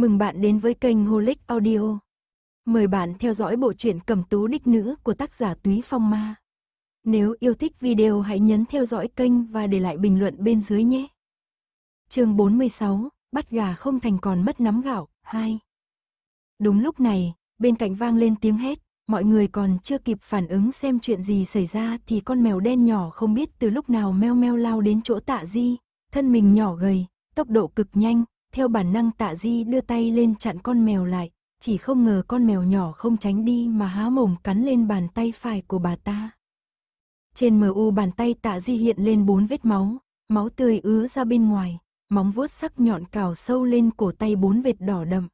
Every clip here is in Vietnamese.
Mừng bạn đến với kênh Holic Audio. Mời bạn theo dõi bộ truyện Cẩm Tú Đích Nữ của tác giả Túy Phong Ma. Nếu yêu thích video hãy nhấn theo dõi kênh và để lại bình luận bên dưới nhé. Chương 46, bắt gà không thành còn mất nắm gạo 2. Đúng lúc này, bên cạnh vang lên tiếng hét, mọi người còn chưa kịp phản ứng xem chuyện gì xảy ra thì con mèo đen nhỏ không biết từ lúc nào meo meo lao đến chỗ Tạ Di, thân mình nhỏ gầy, tốc độ cực nhanh, theo bản năng tạ di đưa tay lên chặn con mèo lại, chỉ không ngờ con mèo nhỏ không tránh đi mà há mồm cắn lên bàn tay phải của bà ta. Trên mờ u bàn tay tạ di hiện lên bốn vết máu, máu tươi ứa ra bên ngoài, móng vuốt sắc nhọn cào sâu lên cổ tay bốn vệt đỏ đậm.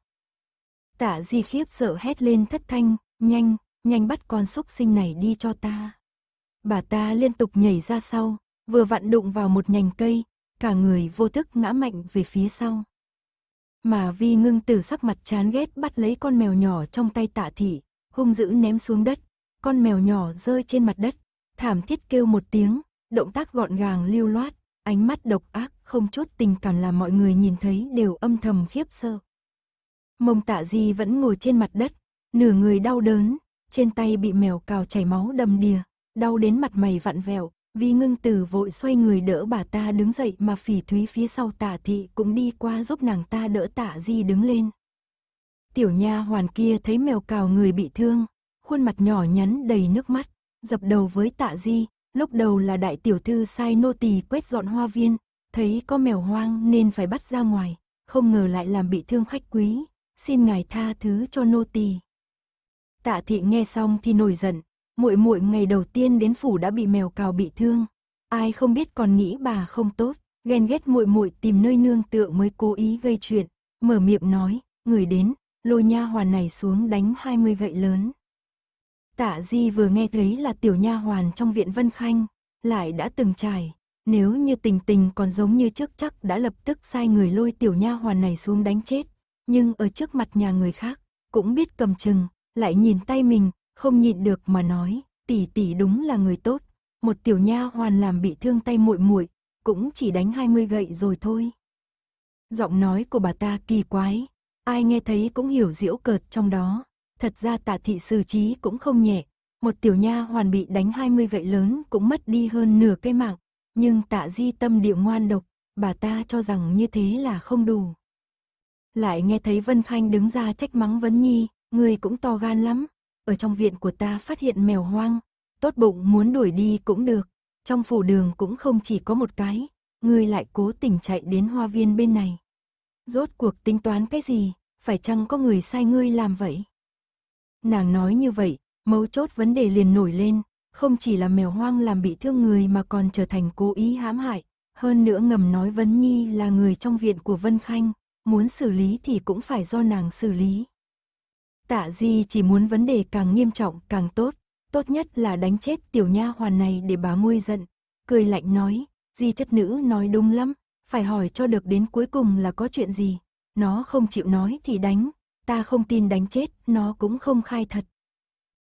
Tạ di khiếp sợ hét lên thất thanh, nhanh, nhanh bắt con xúc sinh này đi cho ta. Bà ta liên tục nhảy ra sau, vừa vặn đụng vào một nhành cây, cả người vô thức ngã mạnh về phía sau. Mà vi ngưng Tử sắc mặt chán ghét bắt lấy con mèo nhỏ trong tay tạ thị, hung dữ ném xuống đất. Con mèo nhỏ rơi trên mặt đất, thảm thiết kêu một tiếng, động tác gọn gàng lưu loát, ánh mắt độc ác không chút tình cảm là mọi người nhìn thấy đều âm thầm khiếp sợ. Mông tạ di vẫn ngồi trên mặt đất, nửa người đau đớn, trên tay bị mèo cào chảy máu đầm đìa, đau đến mặt mày vặn vẹo, Vi ngưng tử vội xoay người đỡ bà ta đứng dậy mà phỉ thúy phía sau tả thị cũng đi qua giúp nàng ta đỡ tả di đứng lên. Tiểu nha hoàn kia thấy mèo cào người bị thương, khuôn mặt nhỏ nhắn đầy nước mắt, dập đầu với Tả di, lúc đầu là đại tiểu thư sai nô tỳ quét dọn hoa viên, thấy có mèo hoang nên phải bắt ra ngoài, không ngờ lại làm bị thương khách quý, xin ngài tha thứ cho nô tỳ. Tạ thị nghe xong thì nổi giận, muội muội ngày đầu tiên đến phủ đã bị mèo cào bị thương. Ai không biết còn nghĩ bà không tốt, ghen ghét muội muội tìm nơi nương tựa mới cố ý gây chuyện, mở miệng nói, người đến, lôi nha hoàn này xuống đánh 20 gậy lớn. Tạ Di vừa nghe thấy là tiểu nha hoàn trong viện Vân Khanh, lại đã từng trải, nếu như tình tình còn giống như trước chắc đã lập tức sai người lôi tiểu nha hoàn này xuống đánh chết, nhưng ở trước mặt nhà người khác, cũng biết cầm chừng, lại nhìn tay mình, không nhịn được mà nói, tỷ tỷ đúng là người tốt, một tiểu nha hoàn làm bị thương tay muội muội, cũng chỉ đánh 20 gậy rồi thôi. Giọng nói của bà ta kỳ quái, ai nghe thấy cũng hiểu diễu cợt trong đó, thật ra Tạ thị xử trí cũng không nhẹ, một tiểu nha hoàn bị đánh 20 gậy lớn cũng mất đi hơn nửa cây mạng, nhưng Tạ Di tâm điệu ngoan độc, bà ta cho rằng như thế là không đủ. Lại nghe thấy Vân Khanh đứng ra trách mắng Vấn Nhi, người cũng to gan lắm, ở trong viện của ta phát hiện mèo hoang, tốt bụng muốn đuổi đi cũng được, trong phủ đường cũng không chỉ có một cái, ngươi lại cố tình chạy đến hoa viên bên này. Rốt cuộc tính toán cái gì, phải chăng có người sai ngươi làm vậy? Nàng nói như vậy, mấu chốt vấn đề liền nổi lên, không chỉ là mèo hoang làm bị thương người mà còn trở thành cố ý hãm hại, hơn nữa ngầm nói Vân Nhi là người trong viện của Vân Khanh, muốn xử lý thì cũng phải do nàng xử lý. Tạ Di chỉ muốn vấn đề càng nghiêm trọng càng tốt, tốt nhất là đánh chết tiểu nha hoàn này để bà nguôi giận. Cười lạnh nói, Di chất nữ nói đúng lắm, phải hỏi cho được đến cuối cùng là có chuyện gì. Nó không chịu nói thì đánh, ta không tin đánh chết, nó cũng không khai thật.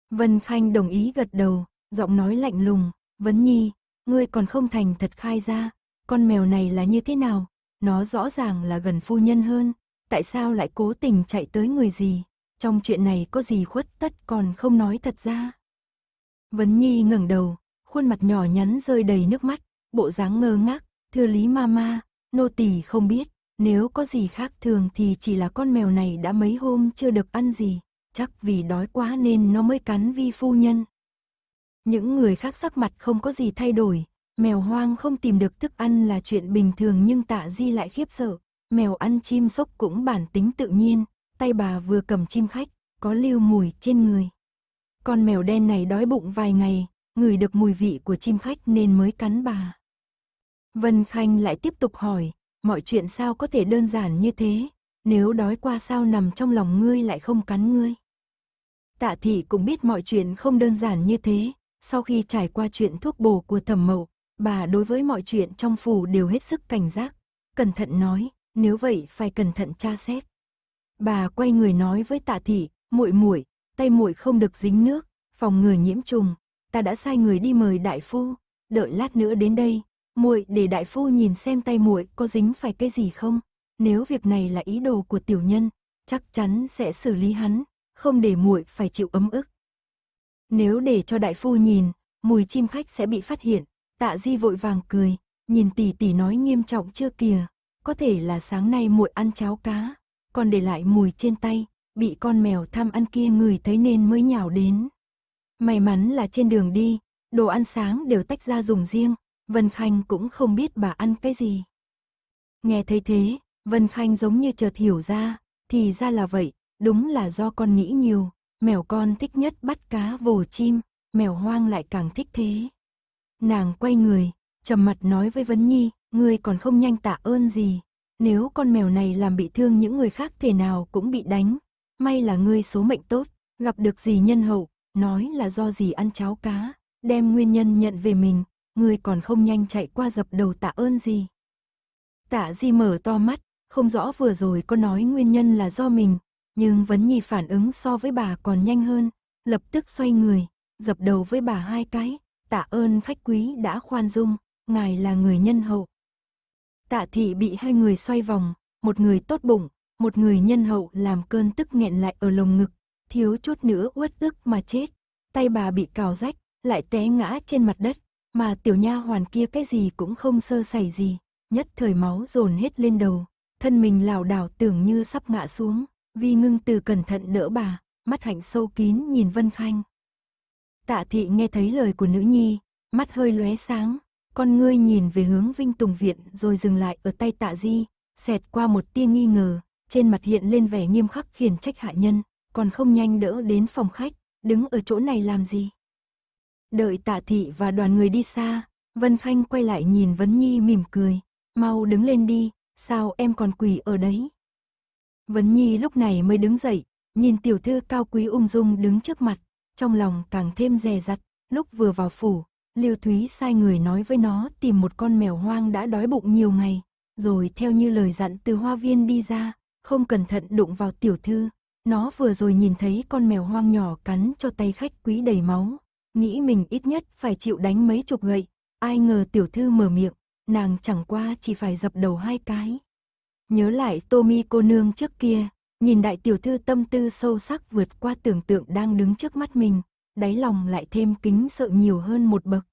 Vân Khanh đồng ý gật đầu, giọng nói lạnh lùng, Vấn Nhi, ngươi còn không thành thật khai ra, con mèo này là như thế nào, nó rõ ràng là gần phu nhân hơn, tại sao lại cố tình chạy tới người gì. Trong chuyện này có gì khuất tất còn không nói thật ra. Vấn Nhi ngẩng đầu, khuôn mặt nhỏ nhắn rơi đầy nước mắt, bộ dáng ngơ ngác, thưa Lý Mama, nô tỳ không biết, nếu có gì khác thường thì chỉ là con mèo này đã mấy hôm chưa được ăn gì, chắc vì đói quá nên nó mới cắn vi phu nhân. Những người khác sắc mặt không có gì thay đổi, mèo hoang không tìm được thức ăn là chuyện bình thường nhưng tạ di lại khiếp sợ, mèo ăn chim sóc cũng bản tính tự nhiên, tay bà vừa cầm chim khách, có lưu mùi trên người. Con mèo đen này đói bụng vài ngày, ngửi được mùi vị của chim khách nên mới cắn bà. Vân Khanh lại tiếp tục hỏi, mọi chuyện sao có thể đơn giản như thế, nếu đói qua sao nằm trong lòng ngươi lại không cắn ngươi. Tạ thị cũng biết mọi chuyện không đơn giản như thế, sau khi trải qua chuyện thuốc bổ của thẩm mậu, bà đối với mọi chuyện trong phủ đều hết sức cảnh giác, cẩn thận nói, nếu vậy phải cẩn thận tra xét. Bà quay người nói với Tạ thị, "Muội muội, tay muội không được dính nước, phòng người nhiễm trùng, ta đã sai người đi mời đại phu, đợi lát nữa đến đây, muội để đại phu nhìn xem tay muội có dính phải cái gì không, nếu việc này là ý đồ của tiểu nhân, chắc chắn sẽ xử lý hắn, không để muội phải chịu ấm ức." Nếu để cho đại phu nhìn, mùi chim khách sẽ bị phát hiện, Tạ Di vội vàng cười, nhìn tỷ tỷ nói nghiêm trọng chưa kìa, có thể là sáng nay muội ăn cháo cá, còn để lại mùi trên tay, bị con mèo tham ăn kia người thấy nên mới nhào đến. May mắn là trên đường đi, đồ ăn sáng đều tách ra dùng riêng, Vân Khanh cũng không biết bà ăn cái gì. Nghe thấy thế, Vân Khanh giống như chợt hiểu ra, thì ra là vậy, đúng là do con nghĩ nhiều, mèo con thích nhất bắt cá vồ chim, mèo hoang lại càng thích thế. Nàng quay người, trầm mặt nói với Vân Nhi, ngươi còn không nhanh tạ ơn gì. Nếu con mèo này làm bị thương những người khác thể nào cũng bị đánh. May là ngươi số mệnh tốt, gặp được gì nhân hậu, nói là do gì ăn cháo cá, đem nguyên nhân nhận về mình, ngươi còn không nhanh chạy qua dập đầu tạ ơn gì. Tạ Di mở to mắt, không rõ vừa rồi có nói nguyên nhân là do mình, nhưng Vấn Nhi phản ứng so với bà còn nhanh hơn, lập tức xoay người, dập đầu với bà hai cái, tạ ơn khách quý đã khoan dung, ngài là người nhân hậu. Tạ thị bị hai người xoay vòng, một người tốt bụng, một người nhân hậu làm cơn tức nghẹn lại ở lồng ngực, thiếu chút nữa uất ức mà chết. Tay bà bị cào rách, lại té ngã trên mặt đất, mà tiểu nha hoàn kia cái gì cũng không sơ sẩy gì, nhất thời máu dồn hết lên đầu, thân mình lảo đảo tưởng như sắp ngã xuống, vi ngưng từ cẩn thận đỡ bà, mắt hạnh sâu kín nhìn Vân Khanh. Tạ thị nghe thấy lời của nữ nhi, mắt hơi lóe sáng, con ngươi nhìn về hướng Vinh Tùng Viện rồi dừng lại ở tay tạ di, xẹt qua một tia nghi ngờ, trên mặt hiện lên vẻ nghiêm khắc khiển trách hạ nhân, còn không nhanh đỡ đến phòng khách, đứng ở chỗ này làm gì. Đợi tạ thị và đoàn người đi xa, Vân Khanh quay lại nhìn Vấn Nhi mỉm cười, mau đứng lên đi, sao em còn quỳ ở đấy. Vấn Nhi lúc này mới đứng dậy, nhìn tiểu thư cao quý ung dung đứng trước mặt, trong lòng càng thêm dè dặt, lúc vừa vào phủ, Lưu Thúy sai người nói với nó tìm một con mèo hoang đã đói bụng nhiều ngày, rồi theo như lời dặn từ hoa viên đi ra, không cẩn thận đụng vào tiểu thư. Nó vừa rồi nhìn thấy con mèo hoang nhỏ cắn cho tay khách quý đầy máu, nghĩ mình ít nhất phải chịu đánh mấy chục gậy, ai ngờ tiểu thư mở miệng, nàng chẳng qua chỉ phải dập đầu hai cái. Nhớ lại Tommy cô nương trước kia, nhìn đại tiểu thư tâm tư sâu sắc vượt qua tưởng tượng đang đứng trước mắt mình, đáy lòng lại thêm kính sợ nhiều hơn một bậc.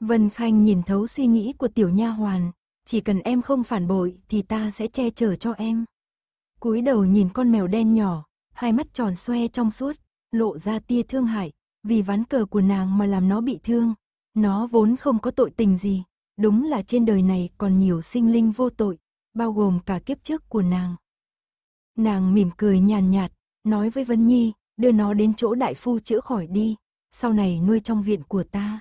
Vân Khanh nhìn thấu suy nghĩ của tiểu nha hoàn, chỉ cần em không phản bội thì ta sẽ che chở cho em. Cúi đầu nhìn con mèo đen nhỏ, hai mắt tròn xoe trong suốt, lộ ra tia thương hại, vì ván cờ của nàng mà làm nó bị thương. Nó vốn không có tội tình gì, đúng là trên đời này còn nhiều sinh linh vô tội, bao gồm cả kiếp trước của nàng. Nàng mỉm cười nhàn nhạt, nói với Vân Nhi, đưa nó đến chỗ đại phu chữa khỏi đi, sau này nuôi trong viện của ta.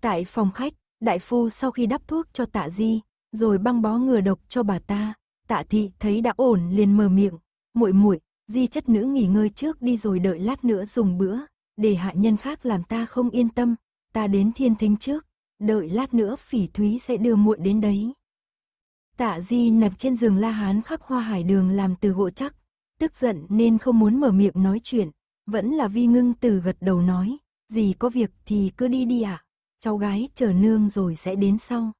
Tại phòng khách, đại phu sau khi đắp thuốc cho tạ di, rồi băng bó ngừa độc cho bà ta, tạ thị thấy đã ổn liền mở miệng, muội muội di chất nữ nghỉ ngơi trước đi rồi đợi lát nữa dùng bữa, để hạ nhân khác làm ta không yên tâm, ta đến thiên thính trước, đợi lát nữa phỉ thúy sẽ đưa muội đến đấy. Tạ di nằm trên giường la hán khắc hoa hải đường làm từ gỗ chắc, tức giận nên không muốn mở miệng nói chuyện, vẫn là vi ngưng từ gật đầu nói, gì có việc thì cứ đi đi ạ, à? cháu gái chờ nương rồi sẽ đến sau.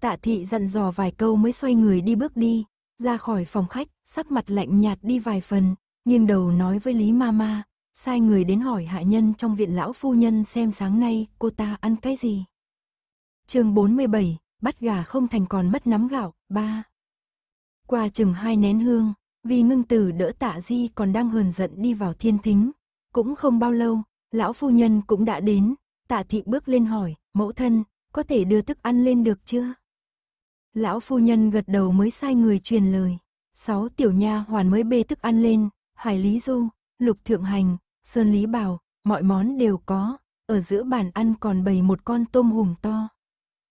Tạ thị dặn dò vài câu mới xoay người đi bước đi, ra khỏi phòng khách, sắc mặt lạnh nhạt đi vài phần, nghiêng đầu nói với Lý Mama, sai người đến hỏi hạ nhân trong viện lão phu nhân xem sáng nay cô ta ăn cái gì. chương 47, bắt gà không thành còn mất nắm gạo, ba Qua chừng hai nén hương, vì ngưng tử đỡ tạ di còn đang hờn giận đi vào thiên thính. Cũng không bao lâu, lão phu nhân cũng đã đến, tạ thị bước lên hỏi, mẫu thân, có thể đưa thức ăn lên được chưa? Lão phu nhân gật đầu mới sai người truyền lời. Sáu tiểu nha hoàn mới bê thức ăn lên, hải lý du, lục thượng hành, sơn lý bảo, mọi món đều có, ở giữa bàn ăn còn bày một con tôm hùm to.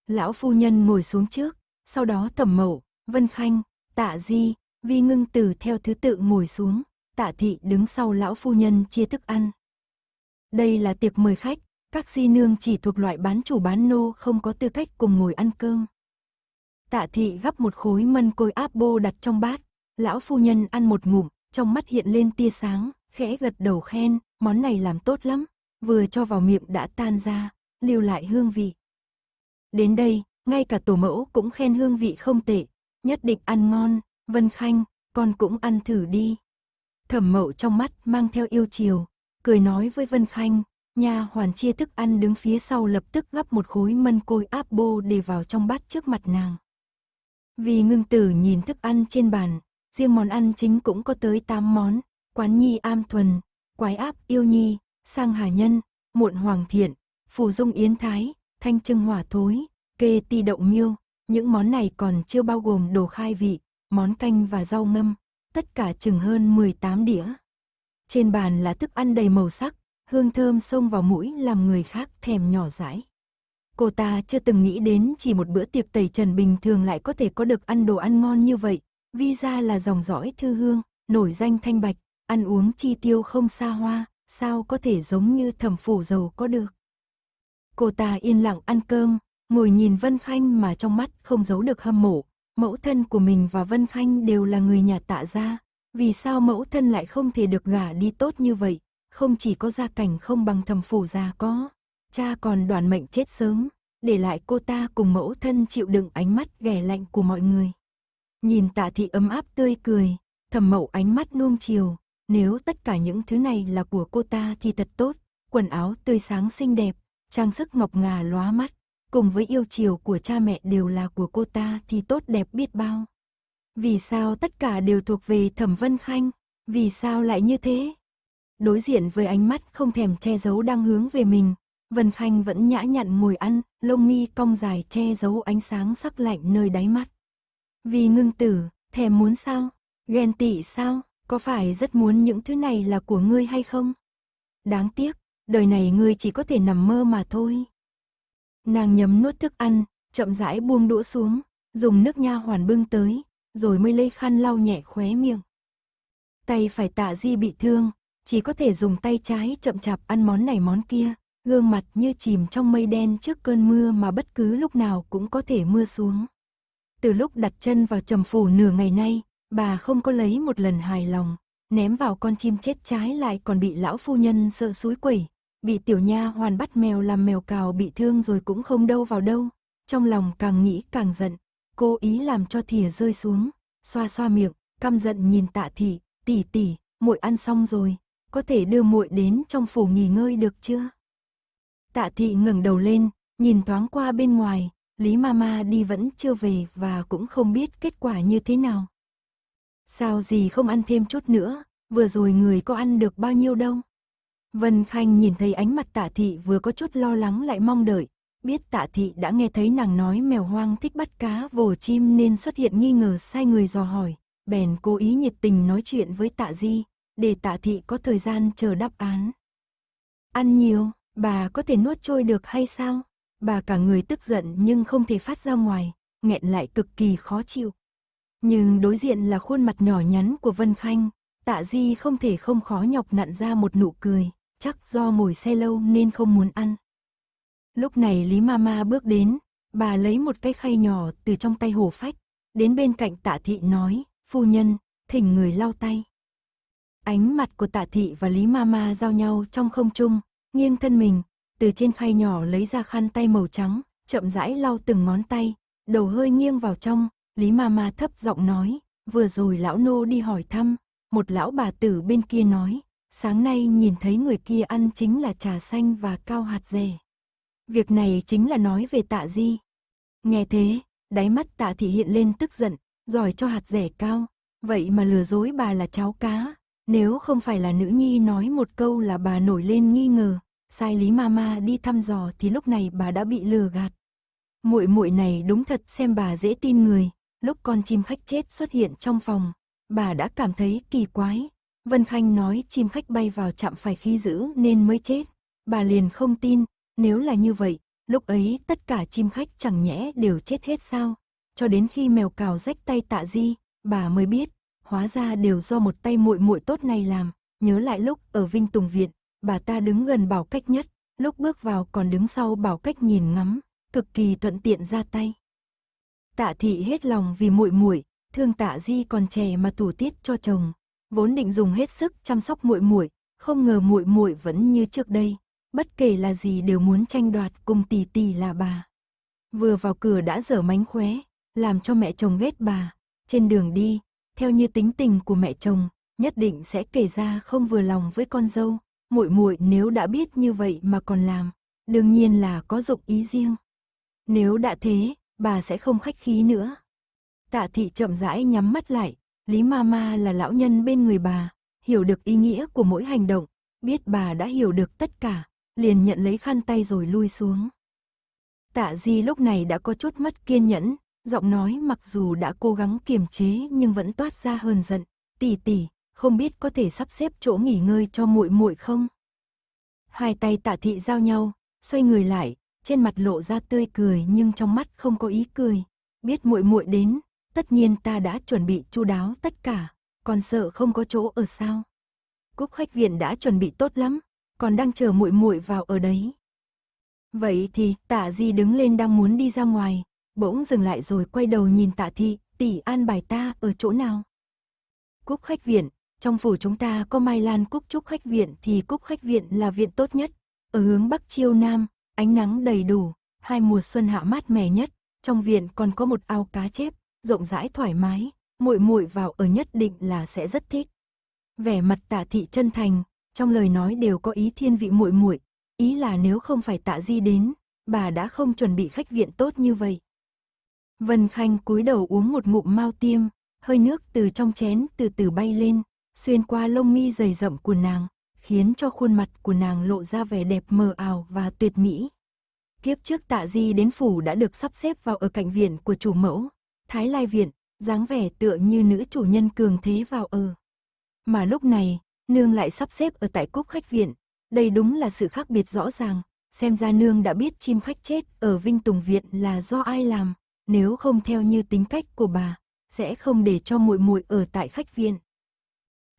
Lão phu nhân ngồi xuống trước, sau đó thẩm mậu, vân khanh, tạ di, Vi ngưng tử theo thứ tự ngồi xuống, tạ thị đứng sau lão phu nhân chia thức ăn. Đây là tiệc mời khách, các di nương chỉ thuộc loại bán chủ bán nô không có tư cách cùng ngồi ăn cơm. Tạ thị gắp một khối mân côi áp bô đặt trong bát, lão phu nhân ăn một ngụm, trong mắt hiện lên tia sáng, khẽ gật đầu khen, món này làm tốt lắm, vừa cho vào miệng đã tan ra, lưu lại hương vị. Đến đây, ngay cả tổ mẫu cũng khen hương vị không tệ, nhất định ăn ngon, Vân Khanh, con cũng ăn thử đi. Thẩm mậu trong mắt mang theo yêu chiều, cười nói với Vân Khanh, nha hoàn chia thức ăn đứng phía sau lập tức gắp một khối mân côi áp bô để vào trong bát trước mặt nàng. Vì ngưng tử nhìn thức ăn trên bàn, riêng món ăn chính cũng có tới 8 món, quán nhi am thuần, quái áp yêu nhi, sang hà nhân, muộn hoàng thiện, phù dung yến thái, thanh trưng hỏa thối, kê ti Đậu miêu, những món này còn chưa bao gồm đồ khai vị, món canh và rau ngâm, tất cả chừng hơn 18 đĩa. Trên bàn là thức ăn đầy màu sắc, hương thơm xông vào mũi làm người khác thèm nhỏ dãi. Cô ta chưa từng nghĩ đến chỉ một bữa tiệc tẩy trần bình thường lại có thể có được ăn đồ ăn ngon như vậy. visa là dòng dõi thư hương, nổi danh thanh bạch, ăn uống chi tiêu không xa hoa, sao có thể giống như thẩm phủ giàu có được. Cô ta yên lặng ăn cơm, ngồi nhìn Vân Khanh mà trong mắt không giấu được hâm mộ, mẫu thân của mình và Vân Khanh đều là người nhà tạ gia, vì sao mẫu thân lại không thể được gả đi tốt như vậy, không chỉ có gia cảnh không bằng thầm phủ già có, cha còn đoàn mệnh chết sớm, để lại cô ta cùng mẫu thân chịu đựng ánh mắt ghẻ lạnh của mọi người. Nhìn tạ thị ấm áp tươi cười, thầm mẫu ánh mắt nuông chiều, nếu tất cả những thứ này là của cô ta thì thật tốt, quần áo tươi sáng xinh đẹp, trang sức ngọc ngà lóa mắt, cùng với yêu chiều của cha mẹ đều là của cô ta thì tốt đẹp biết bao. Vì sao tất cả đều thuộc về Thẩm Vân Khanh? Vì sao lại như thế? Đối diện với ánh mắt không thèm che giấu đang hướng về mình, Vân Khanh vẫn nhã nhặn ngồi ăn, lông mi cong dài che giấu ánh sáng sắc lạnh nơi đáy mắt. Vì ngưng tử, thèm muốn sao? Ghen tị sao? Có phải rất muốn những thứ này là của ngươi hay không? Đáng tiếc, đời này ngươi chỉ có thể nằm mơ mà thôi. Nàng nhấm nuốt thức ăn, chậm rãi buông đũa xuống, dùng nước nha hoàn bưng tới, rồi mới lấy khăn lau nhẹ khóe miệng. Tay phải tạ di bị thương, chỉ có thể dùng tay trái chậm chạp ăn món này món kia, gương mặt như chìm trong mây đen trước cơn mưa mà bất cứ lúc nào cũng có thể mưa xuống. Từ lúc đặt chân vào trầm phủ nửa ngày nay, bà không có lấy một lần hài lòng, ném vào con chim chết trái lại còn bị lão phu nhân sợ suối quẩy, bị tiểu nha hoàn bắt mèo làm mèo cào bị thương rồi cũng không đâu vào đâu, trong lòng càng nghĩ càng giận, cô ý làm cho thìa rơi xuống, xoa xoa miệng, căm giận nhìn Tạ thị, "Tỷ tỷ, muội ăn xong rồi, có thể đưa muội đến trong phủ nghỉ ngơi được chưa?" Tạ thị ngẩng đầu lên, nhìn thoáng qua bên ngoài, Lý Mama đi vẫn chưa về và cũng không biết kết quả như thế nào. Sao gì không ăn thêm chút nữa, vừa rồi người có ăn được bao nhiêu đâu. Vân Khanh nhìn thấy ánh mặt tạ thị vừa có chút lo lắng lại mong đợi, biết tạ thị đã nghe thấy nàng nói mèo hoang thích bắt cá vồ chim nên xuất hiện nghi ngờ sai người dò hỏi, bèn cố ý nhiệt tình nói chuyện với tạ di, để tạ thị có thời gian chờ đáp án. Ăn nhiều, bà có thể nuốt trôi được hay sao? Bà cả người tức giận nhưng không thể phát ra ngoài, nghẹn lại cực kỳ khó chịu. Nhưng đối diện là khuôn mặt nhỏ nhắn của Vân Khanh, Tạ Di không thể không khó nhọc nặn ra một nụ cười, chắc do ngồi xe lâu nên không muốn ăn. Lúc này Lý Mama bước đến, bà lấy một cái khay nhỏ từ trong tay hồ phách, đến bên cạnh tạ thị nói, phu nhân, thỉnh người lau tay. Ánh mặt của tạ thị và Lý Mama giao nhau trong không trung, nghiêng thân mình, từ trên khay nhỏ lấy ra khăn tay màu trắng, chậm rãi lau từng ngón tay, đầu hơi nghiêng vào trong, Lý Mama thấp giọng nói, vừa rồi lão nô đi hỏi thăm, một lão bà tử bên kia nói, sáng nay nhìn thấy người kia ăn chính là trà xanh và cao hạt dề. Việc này chính là nói về tạ di. Nghe thế, đáy mắt tạ thị hiện lên tức giận, giỏi cho hạt rẻ cao, vậy mà lừa dối bà là cháu cá. Nếu không phải là nữ nhi nói một câu là bà nổi lên nghi ngờ, sai lý mama đi thăm dò thì lúc này bà đã bị lừa gạt. Muội muội này đúng thật xem bà dễ tin người, lúc con chim khách chết xuất hiện trong phòng, Bà đã cảm thấy kỳ quái. Vân Khanh nói chim khách bay vào chạm phải khí dữ nên mới chết. Bà liền không tin, nếu là như vậy, lúc ấy tất cả chim khách chẳng nhẽ đều chết hết sao. Cho đến khi mèo cào rách tay tạ di, bà mới biết, hóa ra đều do một tay muội muội tốt này làm. Nhớ lại lúc ở Vinh Tùng Viện, bà ta đứng gần bảo cách nhất, lúc bước vào còn đứng sau bảo cách nhìn ngắm, cực kỳ thuận tiện ra tay. Tạ thị hết lòng vì muội muội, thương tạ di còn trẻ mà tủ tiết cho chồng, vốn định dùng hết sức chăm sóc muội muội, không ngờ muội muội vẫn như trước đây, bất kể là gì đều muốn tranh đoạt cùng tỷ tỷ là bà. Vừa vào cửa đã dở mánh khóe, làm cho mẹ chồng ghét bà, trên đường đi, theo như tính tình của mẹ chồng, nhất định sẽ kể ra không vừa lòng với con dâu, muội muội nếu đã biết như vậy mà còn làm, đương nhiên là có dụng ý riêng. Nếu đã thế, bà sẽ không khách khí nữa. Tạ thị chậm rãi nhắm mắt lại, Lý Mama là lão nhân bên người bà, hiểu được ý nghĩa của mỗi hành động, biết bà đã hiểu được tất cả, liền nhận lấy khăn tay rồi lui xuống. Tạ Di lúc này đã có chút mất kiên nhẫn, giọng nói mặc dù đã cố gắng kiềm chế nhưng vẫn toát ra hờn giận, "Tỷ tỷ, không biết có thể sắp xếp chỗ nghỉ ngơi cho muội muội không?" Hai tay Tạ thị giao nhau, xoay người lại, trên mặt lộ ra tươi cười nhưng trong mắt không có ý cười, biết muội muội đến, Tất nhiên ta đã chuẩn bị chu đáo tất cả, còn sợ không có chỗ ở sao? Cúc Khách Viện đã chuẩn bị tốt lắm, còn đang chờ muội muội vào ở đấy. Vậy thì, Tạ Di đứng lên đang muốn đi ra ngoài, bỗng dừng lại rồi quay đầu nhìn Tạ Thị, tỷ an bài ta ở chỗ nào? Cúc Khách Viện, trong phủ chúng ta có Mai Lan Cúc Trúc Khách Viện thì Cúc Khách Viện là viện tốt nhất, ở hướng Bắc Chiêu Nam, ánh nắng đầy đủ, hai mùa xuân hạ mát mẻ nhất, trong viện còn có một ao cá chép, rộng rãi thoải mái, muội muội vào ở nhất định là sẽ rất thích. Vẻ mặt Tạ thị chân thành, trong lời nói đều có ý thiên vị muội muội, ý là nếu không phải Tạ Di đến, bà đã không chuẩn bị khách viện tốt như vậy. Vân Khanh cúi đầu uống một ngụm mao tiêm, hơi nước từ trong chén từ từ bay lên, xuyên qua lông mi dày rậm của nàng, khiến cho khuôn mặt của nàng lộ ra vẻ đẹp mờ ảo và tuyệt mỹ. Kiếp trước Tạ Di đến phủ đã được sắp xếp vào ở cạnh viện của chủ mẫu, Thái Lai Viện, dáng vẻ tựa như nữ chủ nhân cường thế vào ở. Ờ. Mà lúc này, nương lại sắp xếp ở tại cúc khách viện. Đây đúng là sự khác biệt rõ ràng, xem ra nương đã biết chim khách chết ở Vinh Tùng Viện là do ai làm, nếu không theo như tính cách của bà, sẽ không để cho muội muội ở tại khách viện.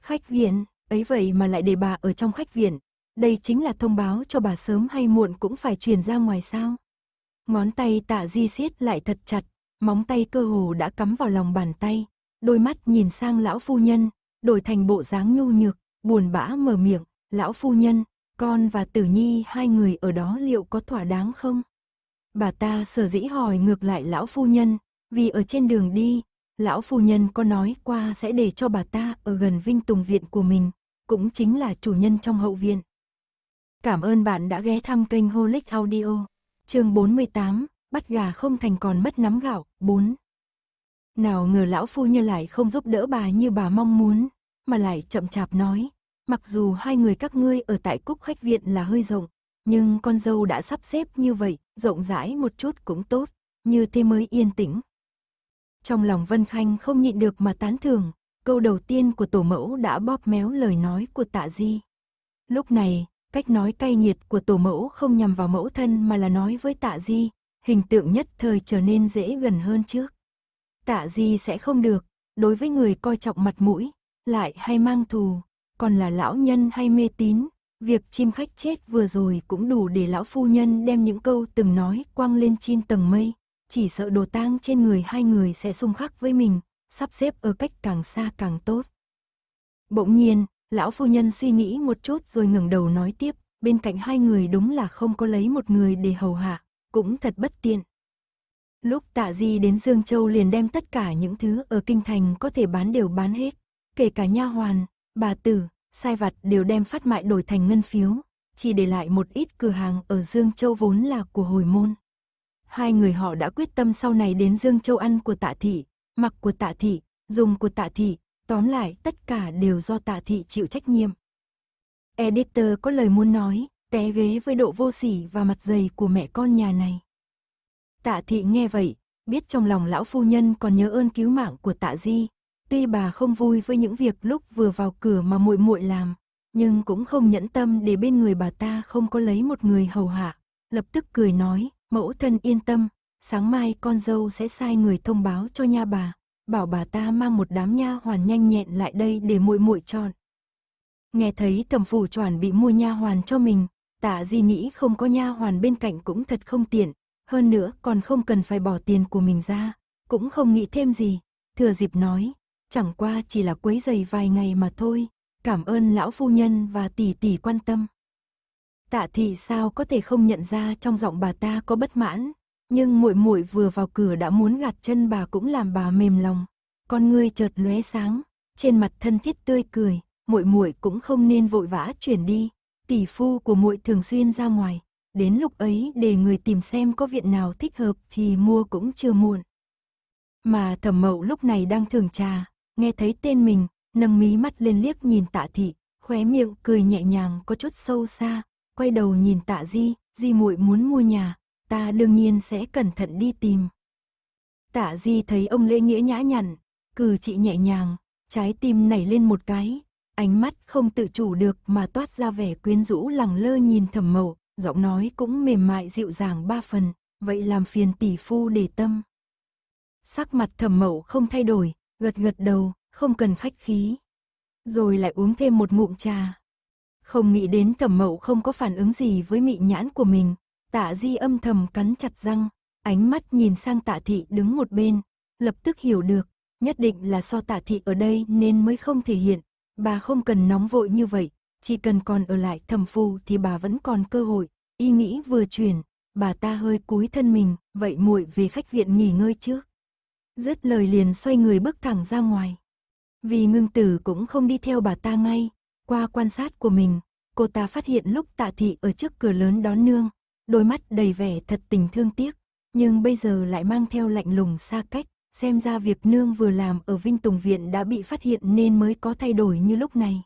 Khách viện, ấy vậy mà lại để bà ở trong khách viện, đây chính là thông báo cho bà sớm hay muộn cũng phải truyền ra ngoài sao. Ngón tay tạ di siết lại thật chặt, móng tay cơ hồ đã cắm vào lòng bàn tay, đôi mắt nhìn sang lão phu nhân, đổi thành bộ dáng nhu nhược, buồn bã mở miệng, lão phu nhân, con và tử nhi hai người ở đó liệu có thỏa đáng không? Bà ta sở dĩ hỏi ngược lại lão phu nhân, vì ở trên đường đi, lão phu nhân có nói qua sẽ để cho bà ta ở gần vinh tùng viện của mình, cũng chính là chủ nhân trong hậu viện. Cảm ơn bạn đã ghé thăm kênh Holic Audio, chương 48, bắt gà không thành còn mất nắm gạo, 4. Nào ngờ lão phu như lại không giúp đỡ bà như bà mong muốn, mà lại chậm chạp nói, mặc dù hai người các ngươi ở tại cúc khách viện là hơi rộng, nhưng con dâu đã sắp xếp như vậy, rộng rãi một chút cũng tốt, như thế mới yên tĩnh. Trong lòng Vân Khanh không nhịn được mà tán thưởng, câu đầu tiên của tổ mẫu đã bóp méo lời nói của tạ di. Lúc này, cách nói cay nghiệt của tổ mẫu không nhằm vào mẫu thân mà là nói với tạ di, hình tượng nhất thời trở nên dễ gần hơn trước. Tạ gì sẽ không được, đối với người coi trọng mặt mũi, lại hay mang thù, còn là lão nhân hay mê tín, việc chim khách chết vừa rồi cũng đủ để lão phu nhân đem những câu từng nói quăng lên chim tầng mây, chỉ sợ đồ tang trên người hai người sẽ xung khắc với mình, sắp xếp ở cách càng xa càng tốt. Bỗng nhiên, lão phu nhân suy nghĩ một chút rồi ngẩng đầu nói tiếp, bên cạnh hai người đúng là không có lấy một người để hầu hạ, cũng thật bất tiện. Lúc tạ di đến Dương Châu liền đem tất cả những thứ ở kinh thành có thể bán đều bán hết, kể cả nha hoàn, bà tử, sai vặt đều đem phát mại đổi thành ngân phiếu, chỉ để lại một ít cửa hàng ở Dương Châu vốn là của hồi môn. Hai người họ đã quyết tâm sau này đến Dương Châu ăn của tạ thị, mặc của tạ thị, dùng của tạ thị, tóm lại tất cả đều do tạ thị chịu trách nhiệm. Editor có lời muốn nói, té ghế với độ vô sỉ và mặt dày của mẹ con nhà này. Tạ thị nghe vậy, biết trong lòng lão phu nhân còn nhớ ơn cứu mạng của tạ di, tuy bà không vui với những việc lúc vừa vào cửa mà muội muội làm, nhưng cũng không nhẫn tâm để bên người bà ta không có lấy một người hầu hạ, lập tức cười nói, mẫu thân yên tâm, sáng mai con dâu sẽ sai người thông báo cho nha bà, bảo bà ta mang một đám nha hoàn nhanh nhẹn lại đây để muội muội chọn. Nghe thấy Thẩm phủ Choản bị mua nha hoàn cho mình, Tạ Di nghĩ không có nha hoàn bên cạnh cũng thật không tiện, hơn nữa còn không cần phải bỏ tiền của mình ra, cũng không nghĩ thêm gì. Thừa dịp nói, chẳng qua chỉ là quấy giày vài ngày mà thôi, cảm ơn lão phu nhân và tỷ tỷ quan tâm. Tạ thị sao có thể không nhận ra trong giọng bà ta có bất mãn, nhưng muội muội vừa vào cửa đã muốn gạt chân bà cũng làm bà mềm lòng. Con ngươi chợt lóe sáng, trên mặt thân thiết tươi cười, muội muội cũng không nên vội vã chuyển đi, tỷ phu của muội thường xuyên ra ngoài, đến lúc ấy để người tìm xem có viện nào thích hợp thì mua cũng chưa muộn. Mà thẩm mậu lúc này đang thưởng trà, nghe thấy tên mình, nâng mí mắt lên liếc nhìn tạ thị, khóe miệng cười nhẹ nhàng có chút sâu xa, quay đầu nhìn tạ di, di muội muốn mua nhà, ta đương nhiên sẽ cẩn thận đi tìm. Tạ di thấy ông lễ nghĩa nhã nhặn, cử chị nhẹ nhàng, trái tim nảy lên một cái, Ánh mắt không tự chủ được mà toát ra vẻ quyến rũ lẳng lơ nhìn thẩm mậu, giọng nói cũng mềm mại dịu dàng ba phần, vậy làm phiền tỷ phu để tâm. Sắc mặt thẩm mậu không thay đổi, gật gật đầu, không cần khách khí. Rồi lại uống thêm một ngụm trà. Không nghĩ đến thẩm mậu không có phản ứng gì với mị nhãn của mình, tạ di âm thầm cắn chặt răng, ánh mắt nhìn sang tạ thị đứng một bên, lập tức hiểu được, nhất định là so tạ thị ở đây nên mới không thể hiện, Bà không cần nóng vội như vậy, chỉ cần còn ở lại thầm phu thì bà vẫn còn cơ hội. Y nghĩ vừa chuyển, bà ta hơi cúi thân mình, vậy muội về khách viện nghỉ ngơi trước. Dứt lời liền xoay người bước thẳng ra ngoài. Vì ngưng tử cũng không đi theo bà ta ngay, qua quan sát của mình, cô ta phát hiện lúc tạ thị ở trước cửa lớn đón nương, đôi mắt đầy vẻ thật tình thương tiếc, nhưng bây giờ lại mang theo lạnh lùng xa cách xem ra việc nương vừa làm ở Vinh Tùng Viện đã bị phát hiện nên mới có thay đổi như lúc này.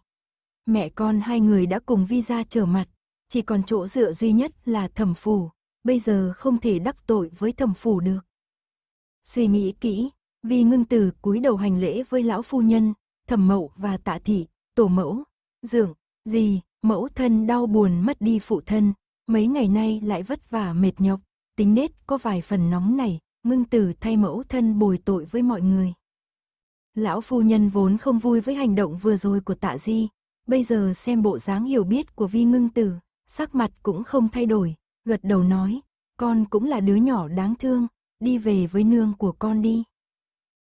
Mẹ con hai người đã cùng Vi ra trở mặt, chỉ còn chỗ dựa duy nhất là thẩm phủ, bây giờ không thể đắc tội với thẩm phủ được. Suy nghĩ kỹ, Vi ngưng từ cúi đầu hành lễ với lão phu nhân, thẩm mẫu và tạ thị, tổ mẫu, dưỡng, gì, mẫu thân đau buồn mất đi phụ thân, mấy ngày nay lại vất vả mệt nhọc, tính nết có vài phần nóng này, Ngưng tử thay mẫu thân bồi tội với mọi người. Lão phu nhân vốn không vui với hành động vừa rồi của tạ di, bây giờ xem bộ dáng hiểu biết của vi ngưng tử, sắc mặt cũng không thay đổi, gật đầu nói, con cũng là đứa nhỏ đáng thương, đi về với nương của con đi.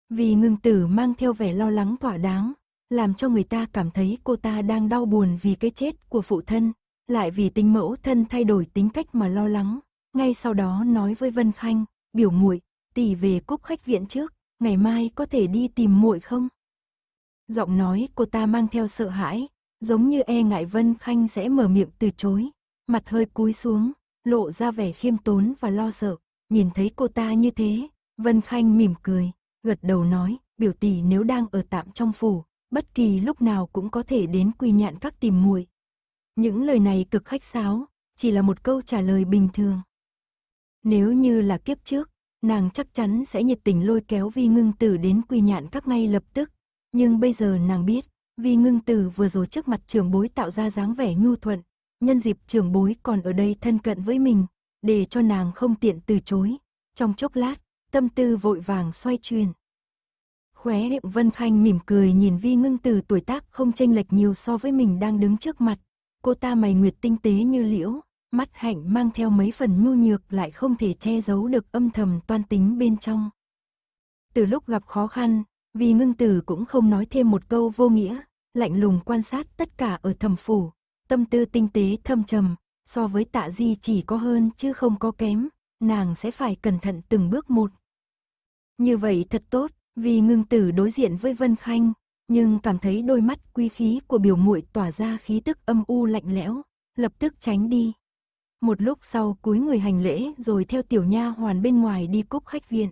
Vì ngưng tử mang theo vẻ lo lắng thỏa đáng, làm cho người ta cảm thấy cô ta đang đau buồn vì cái chết của phụ thân, lại vì tính mẫu thân thay đổi tính cách mà lo lắng. Ngay sau đó nói với Vân Khanh, biểu muội, tỷ về cúc khách viện trước, ngày mai có thể đi tìm muội không? Giọng nói cô ta mang theo sợ hãi, giống như e ngại Vân Khanh sẽ mở miệng từ chối, mặt hơi cúi xuống, lộ ra vẻ khiêm tốn và lo sợ, nhìn thấy cô ta như thế, Vân Khanh mỉm cười, gật đầu nói, biểu tỷ nếu đang ở tạm trong phủ, bất kỳ lúc nào cũng có thể đến quy nhạn các tìm muội. Những lời này cực khách sáo, chỉ là một câu trả lời bình thường. Nếu như là kiếp trước, nàng chắc chắn sẽ nhiệt tình lôi kéo vi ngưng tử đến quy nhạn các ngay lập tức. Nhưng bây giờ nàng biết, vi ngưng tử vừa rồi trước mặt trưởng bối tạo ra dáng vẻ nhu thuận, nhân dịp trưởng bối còn ở đây thân cận với mình, để cho nàng không tiện từ chối. Trong chốc lát, tâm tư vội vàng xoay chuyển. Khóe miệng Vân Khanh mỉm cười nhìn vi ngưng tử tuổi tác không chênh lệch nhiều so với mình đang đứng trước mặt. Cô ta mày nguyệt tinh tế như liễu, mắt hạnh mang theo mấy phần nhu nhược lại không thể che giấu được âm thầm toan tính bên trong. Từ lúc gặp khó khăn, vì ngưng tử cũng không nói thêm một câu vô nghĩa, lạnh lùng quan sát tất cả ở thầm phủ, tâm tư tinh tế thâm trầm, so với tạ di chỉ có hơn chứ không có kém, nàng sẽ phải cẩn thận từng bước một. Như vậy thật tốt, vì ngưng tử đối diện với Vân Khanh, nhưng cảm thấy đôi mắt quy khí của biểu muội tỏa ra khí tức âm u lạnh lẽo, lập tức tránh đi một lúc sau cúi người hành lễ rồi theo tiểu nha hoàn bên ngoài đi cúc khách viện.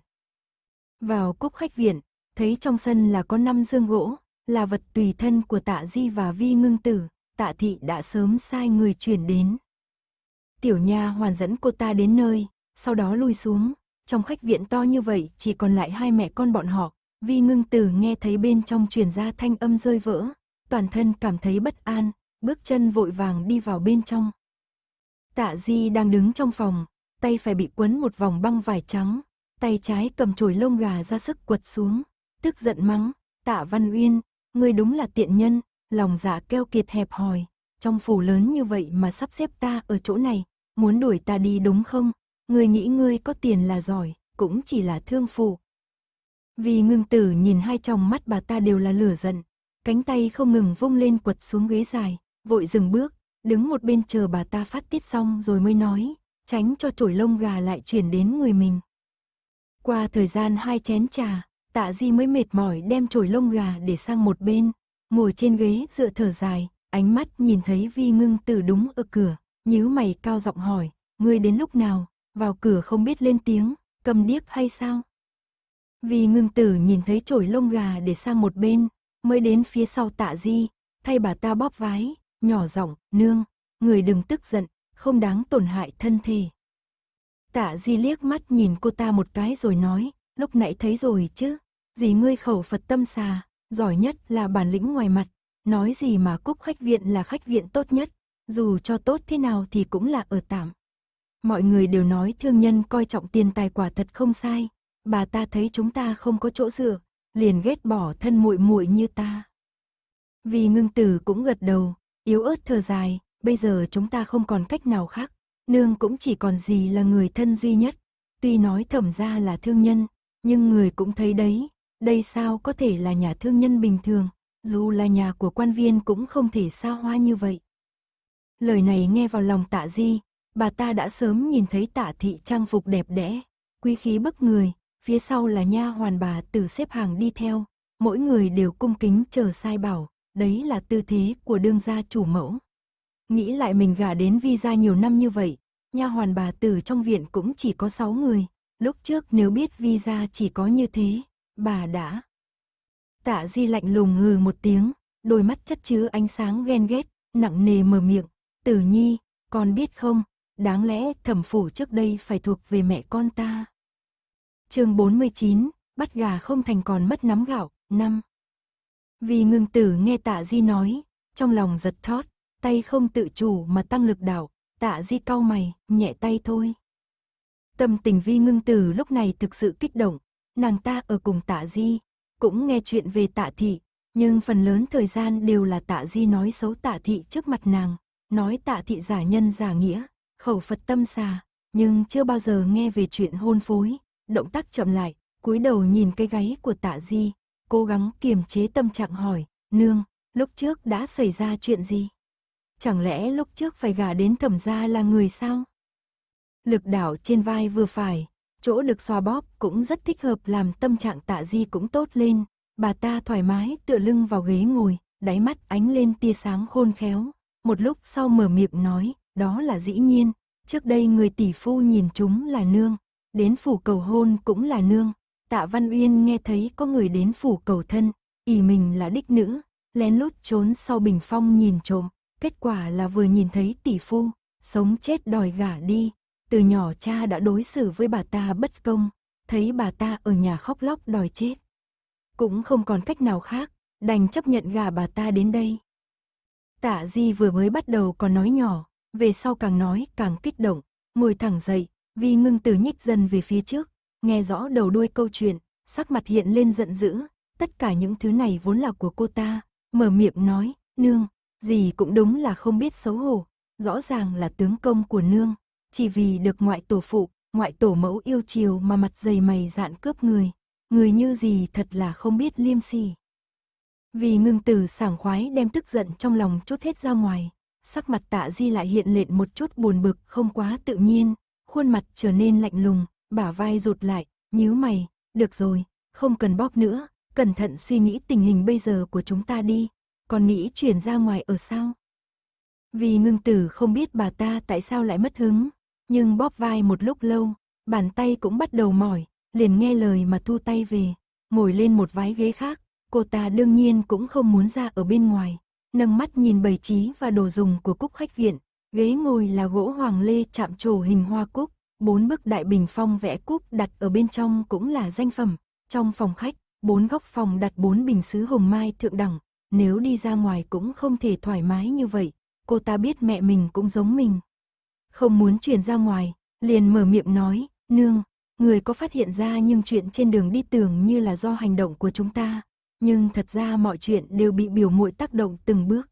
Vào cúc khách viện, thấy trong sân là có năm dương gỗ, là vật tùy thân của tạ di và vi ngưng tử, tạ thị đã sớm sai người chuyển đến. Tiểu nha hoàn dẫn cô ta đến nơi, sau đó lui xuống, trong khách viện to như vậy chỉ còn lại hai mẹ con bọn họ, vi ngưng tử nghe thấy bên trong truyền ra thanh âm rơi vỡ, toàn thân cảm thấy bất an, bước chân vội vàng đi vào bên trong. Tạ Di đang đứng trong phòng, tay phải bị quấn một vòng băng vải trắng, tay trái cầm chổi lông gà ra sức quật xuống, tức giận mắng, Tạ Văn Uyên, ngươi đúng là tiện nhân, lòng dạ keo kiệt hẹp hòi, trong phủ lớn như vậy mà sắp xếp ta ở chỗ này, muốn đuổi ta đi đúng không? Ngươi nghĩ ngươi có tiền là giỏi, cũng chỉ là thương phụ. Vì ngưng tử nhìn hai tròng mắt bà ta đều là lửa giận, cánh tay không ngừng vung lên quật xuống ghế dài, vội dừng bước, đứng một bên chờ bà ta phát tiết xong rồi mới nói, tránh cho chổi lông gà lại chuyển đến người mình. Qua thời gian hai chén trà, tạ di mới mệt mỏi đem chổi lông gà để sang một bên, ngồi trên ghế dựa thở dài, ánh mắt nhìn thấy vi ngưng tử đúng ở cửa, nhíu mày cao giọng hỏi, ngươi đến lúc nào, vào cửa không biết lên tiếng, cầm điếc hay sao? vi ngưng tử nhìn thấy chổi lông gà để sang một bên, mới đến phía sau tạ di, thay bà ta bóp vái, Nhỏ giọng, nương, người đừng tức giận, không đáng tổn hại thân thể. Tạ Di liếc mắt nhìn cô ta một cái rồi nói, lúc nãy thấy rồi chứ, gì ngươi khẩu Phật tâm xà, giỏi nhất là bản lĩnh ngoài mặt, nói gì mà cúc khách viện là khách viện tốt nhất, dù cho tốt thế nào thì cũng là ở tạm. Mọi người đều nói thương nhân coi trọng tiền tài quả thật không sai, bà ta thấy chúng ta không có chỗ dựa, liền ghét bỏ thân muội muội như ta. Vì ngưng tử cũng gật đầu, yếu ớt thở dài, bây giờ chúng ta không còn cách nào khác, nương cũng chỉ còn gì là người thân duy nhất. Tuy nói thẩm ra là thương nhân, nhưng người cũng thấy đấy, đây sao có thể là nhà thương nhân bình thường, dù là nhà của quan viên cũng không thể xa hoa như vậy. Lời này nghe vào lòng tạ di, bà ta đã sớm nhìn thấy tạ thị trang phục đẹp đẽ, quý khí bức người, phía sau là nha hoàn bà tử xếp hàng đi theo, mỗi người đều cung kính chờ sai bảo, đấy là tư thế của đương gia chủ mẫu. Nghĩ lại mình gả đến vi gia nhiều năm như vậy, nha hoàn bà tử trong viện cũng chỉ có 6 người, lúc trước nếu biết vi gia chỉ có như thế, bà đã. Tạ Di lạnh lùng ngừ một tiếng, đôi mắt chất chứa ánh sáng ghen ghét, nặng nề mở miệng, "Tử Nhi, con biết không, đáng lẽ thẩm phủ trước đây phải thuộc về mẹ con ta." Chương 49, bắt gà không thành còn mất nắm gạo, năm vì ngưng tử nghe tạ di nói, trong lòng giật thót, tay không tự chủ mà tăng lực đảo, tạ di cau mày, nhẹ tay thôi. Tâm tình vi ngưng tử lúc này thực sự kích động, nàng ta ở cùng tạ di, cũng nghe chuyện về tạ thị, nhưng phần lớn thời gian đều là tạ di nói xấu tạ thị trước mặt nàng, nói tạ thị giả nhân giả nghĩa, khẩu Phật tâm xà, nhưng chưa bao giờ nghe về chuyện hôn phối, động tác chậm lại, cúi đầu nhìn cái gáy của tạ di, cố gắng kiềm chế tâm trạng hỏi, nương, lúc trước đã xảy ra chuyện gì? Chẳng lẽ lúc trước phải gả đến thẩm gia là người sao? Lực đảo trên vai vừa phải, chỗ được xoa bóp cũng rất thích hợp làm tâm trạng tạ di cũng tốt lên, bà ta thoải mái tựa lưng vào ghế ngồi, đáy mắt ánh lên tia sáng khôn khéo, một lúc sau mở miệng nói, đó là dĩ nhiên, trước đây người tỷ phu nhìn chúng là nương, đến phủ cầu hôn cũng là nương, Tạ Văn Uyên nghe thấy có người đến phủ cầu thân, ỷ mình là đích nữ, lén lút trốn sau bình phong nhìn trộm, kết quả là vừa nhìn thấy tỷ phu, sống chết đòi gả đi. Từ nhỏ cha đã đối xử với bà ta bất công, thấy bà ta ở nhà khóc lóc đòi chết. Cũng không còn cách nào khác, đành chấp nhận gả bà ta đến đây. Tạ Di vừa mới bắt đầu còn nói nhỏ, về sau càng nói càng kích động, ngồi thẳng dậy, vì ngưng từ nhích dần về phía trước, Nghe rõ đầu đuôi câu chuyện, sắc mặt hiện lên giận dữ, tất cả những thứ này vốn là của cô ta, mở miệng nói, nương, gì cũng đúng là không biết xấu hổ, rõ ràng là tướng công của nương, chỉ vì được ngoại tổ phụ, ngoại tổ mẫu yêu chiều mà mặt dày mày dạn cướp người, người như gì thật là không biết liêm sỉ. Vì ngưng tử sảng khoái đem tức giận trong lòng chốt hết ra ngoài, sắc mặt tạ di lại hiện lên một chút buồn bực không quá tự nhiên, khuôn mặt trở nên lạnh lùng, bả vai rụt lại, nhíu mày, được rồi, không cần bóp nữa, cẩn thận suy nghĩ tình hình bây giờ của chúng ta đi, còn nghĩ chuyển ra ngoài ở sao? Vì ngưng tử không biết bà ta tại sao lại mất hứng, nhưng bóp vai một lúc lâu, bàn tay cũng bắt đầu mỏi, liền nghe lời mà thu tay về, ngồi lên một vái ghế khác, cô ta đương nhiên cũng không muốn ra ở bên ngoài, nâng mắt nhìn bày trí và đồ dùng của cúc khách viện, ghế ngồi là gỗ hoàng lê chạm trổ hình hoa cúc, bốn bức đại bình phong vẽ cúp đặt ở bên trong cũng là danh phẩm. Trong phòng khách, bốn góc phòng đặt bốn bình sứ hồng mai thượng đẳng, nếu đi ra ngoài cũng không thể thoải mái như vậy, cô ta biết mẹ mình cũng giống mình. Không muốn chuyển ra ngoài, liền mở miệng nói, nương, người có phát hiện ra nhưng chuyện trên đường đi tưởng như là do hành động của chúng ta, nhưng thật ra mọi chuyện đều bị biểu muội tác động từng bước.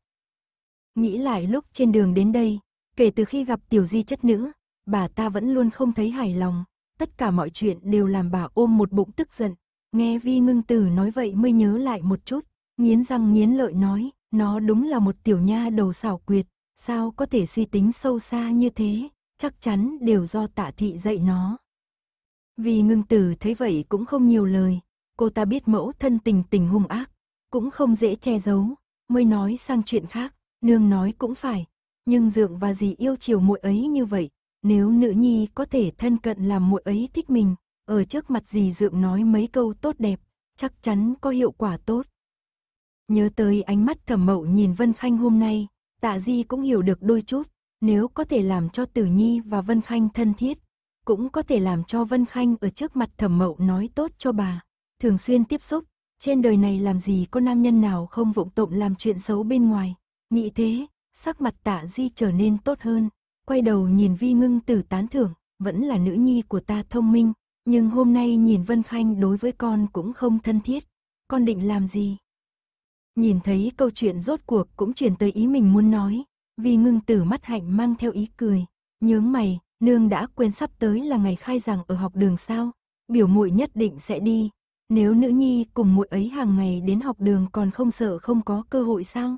Nghĩ lại lúc trên đường đến đây, kể từ khi gặp tiểu di chất nữ, bà ta vẫn luôn không thấy hài lòng, tất cả mọi chuyện đều làm bà ôm một bụng tức giận. Nghe Vi Ngưng Tử nói vậy mới nhớ lại một chút, nghiến răng nghiến lợi nói, nó đúng là một tiểu nha đầu xảo quyệt, sao có thể suy tính sâu xa như thế, chắc chắn đều do tạ thị dạy nó. vi ngưng tử thấy vậy cũng không nhiều lời, cô ta biết mẫu thân tình tình hung ác, cũng không dễ che giấu, mới nói sang chuyện khác, nương nói cũng phải, nhưng dượng và dì yêu chiều muội ấy như vậy, nếu nữ nhi có thể thân cận làm muội ấy thích mình, ở trước mặt dì dượng nói mấy câu tốt đẹp, chắc chắn có hiệu quả tốt. Nhớ tới ánh mắt thẩm mậu nhìn Vân Khanh hôm nay, tạ di cũng hiểu được đôi chút, nếu có thể làm cho Tử Nhi và Vân Khanh thân thiết, cũng có thể làm cho Vân Khanh ở trước mặt thẩm mậu nói tốt cho bà. Thường xuyên tiếp xúc, trên đời này làm gì có nam nhân nào không vụng tộm làm chuyện xấu bên ngoài. Nghĩ thế, sắc mặt tạ di trở nên tốt hơn, quay đầu nhìn Vi Ngưng Tử tán thưởng, vẫn là nữ nhi của ta thông minh, nhưng hôm nay nhìn Vân Khanh đối với con cũng không thân thiết, con định làm gì? Nhìn thấy câu chuyện rốt cuộc cũng chuyển tới ý mình muốn nói, Vi Ngưng Tử mắt hạnh mang theo ý cười, nhướng mày, nương đã quên sắp tới là ngày khai giảng ở học đường sao, biểu muội nhất định sẽ đi, nếu nữ nhi cùng muội ấy hàng ngày đến học đường còn không sợ không có cơ hội sao?